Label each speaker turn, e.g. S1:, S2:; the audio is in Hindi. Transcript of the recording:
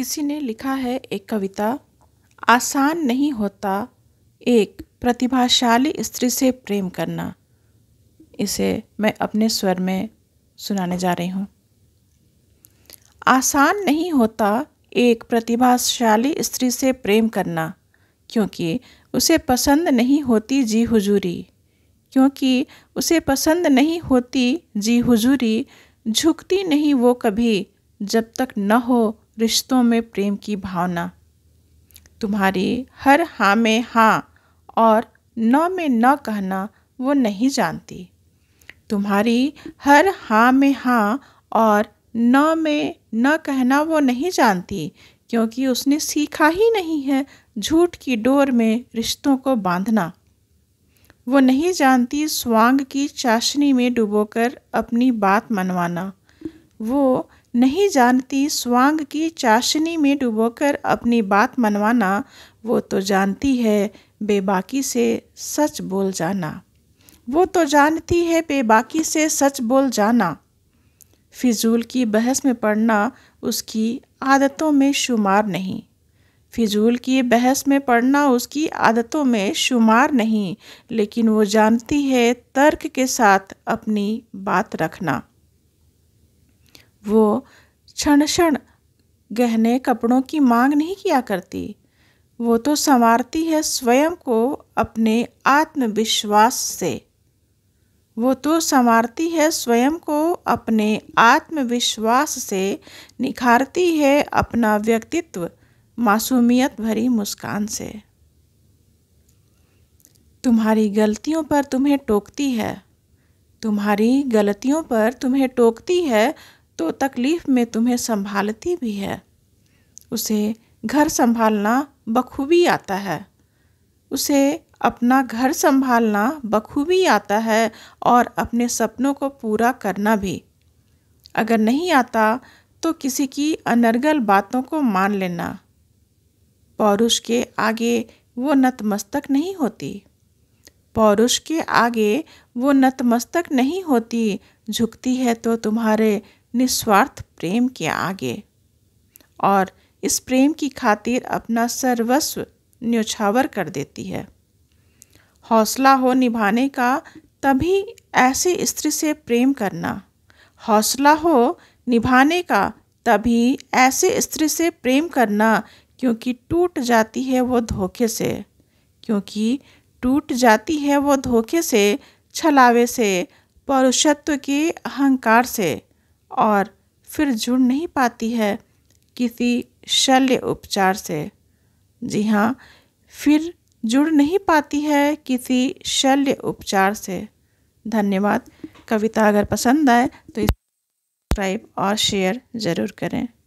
S1: किसी ने लिखा है एक कविता आसान नहीं होता एक प्रतिभाशाली स्त्री से प्रेम करना इसे मैं अपने स्वर में सुनाने जा रही हूँ आसान नहीं होता एक प्रतिभाशाली स्त्री से प्रेम करना क्योंकि उसे पसंद नहीं होती जी हुजूरी क्योंकि उसे पसंद नहीं होती जी हुजूरी झुकती नहीं वो कभी जब तक न हो रिश्तों में प्रेम की भावना तुम्हारी हर हाँ में हाँ और न में न कहना वो नहीं जानती तुम्हारी हर हाँ में हाँ और न में न कहना वो नहीं जानती क्योंकि उसने सीखा ही नहीं है झूठ की डोर में रिश्तों को बांधना वो नहीं जानती स्वांग की चाशनी में डुबोकर अपनी बात मनवाना वो नहीं जानती स्वांग की चाशनी में डुबोकर अपनी बात मनवाना वो तो जानती है बेबाकी से सच बोल जाना वो तो जानती है बेबाकी से सच बोल जाना फिजूल की बहस में पड़ना उसकी आदतों में शुमार नहीं फिजूल की बहस में पड़ना उसकी आदतों में शुमार नहीं लेकिन वो जानती है तर्क के साथ अपनी बात रखना वो क्षण क्षण गहने कपड़ों की मांग नहीं किया करती वो तो संवारती है स्वयं को अपने आत्मविश्वास से वो तो संवारती है स्वयं को अपने आत्मविश्वास से निखारती है अपना व्यक्तित्व मासूमियत भरी मुस्कान से तुम्हारी गलतियों पर तुम्हें टोकती है तुम्हारी गलतियों पर तुम्हें टोकती है तो तकलीफ़ में तुम्हें संभालती भी है उसे घर संभालना बखूबी आता है उसे अपना घर संभालना बखूबी आता है और अपने सपनों को पूरा करना भी अगर नहीं आता तो किसी की अनर्गल बातों को मान लेना पौरुष के आगे वो नतमस्तक नहीं होती पौरुष के आगे वो नतमस्तक नहीं होती झुकती है तो तुम्हारे निस्वार्थ प्रेम के आगे और इस प्रेम की खातिर अपना सर्वस्व न्योछावर कर देती है हौसला हो निभाने का तभी ऐसी स्त्री से प्रेम करना हौसला हो निभाने का तभी ऐसे स्त्री से प्रेम करना क्योंकि टूट जाती है वो धोखे से क्योंकि टूट जाती है वो धोखे से छलावे से पौरुषत्व के अहंकार से और फिर जुड़ नहीं पाती है किसी शल्य उपचार से जी हाँ फिर जुड़ नहीं पाती है किसी शल्य उपचार से धन्यवाद कविता अगर पसंद आए तो इस सब्सक्राइब और शेयर ज़रूर करें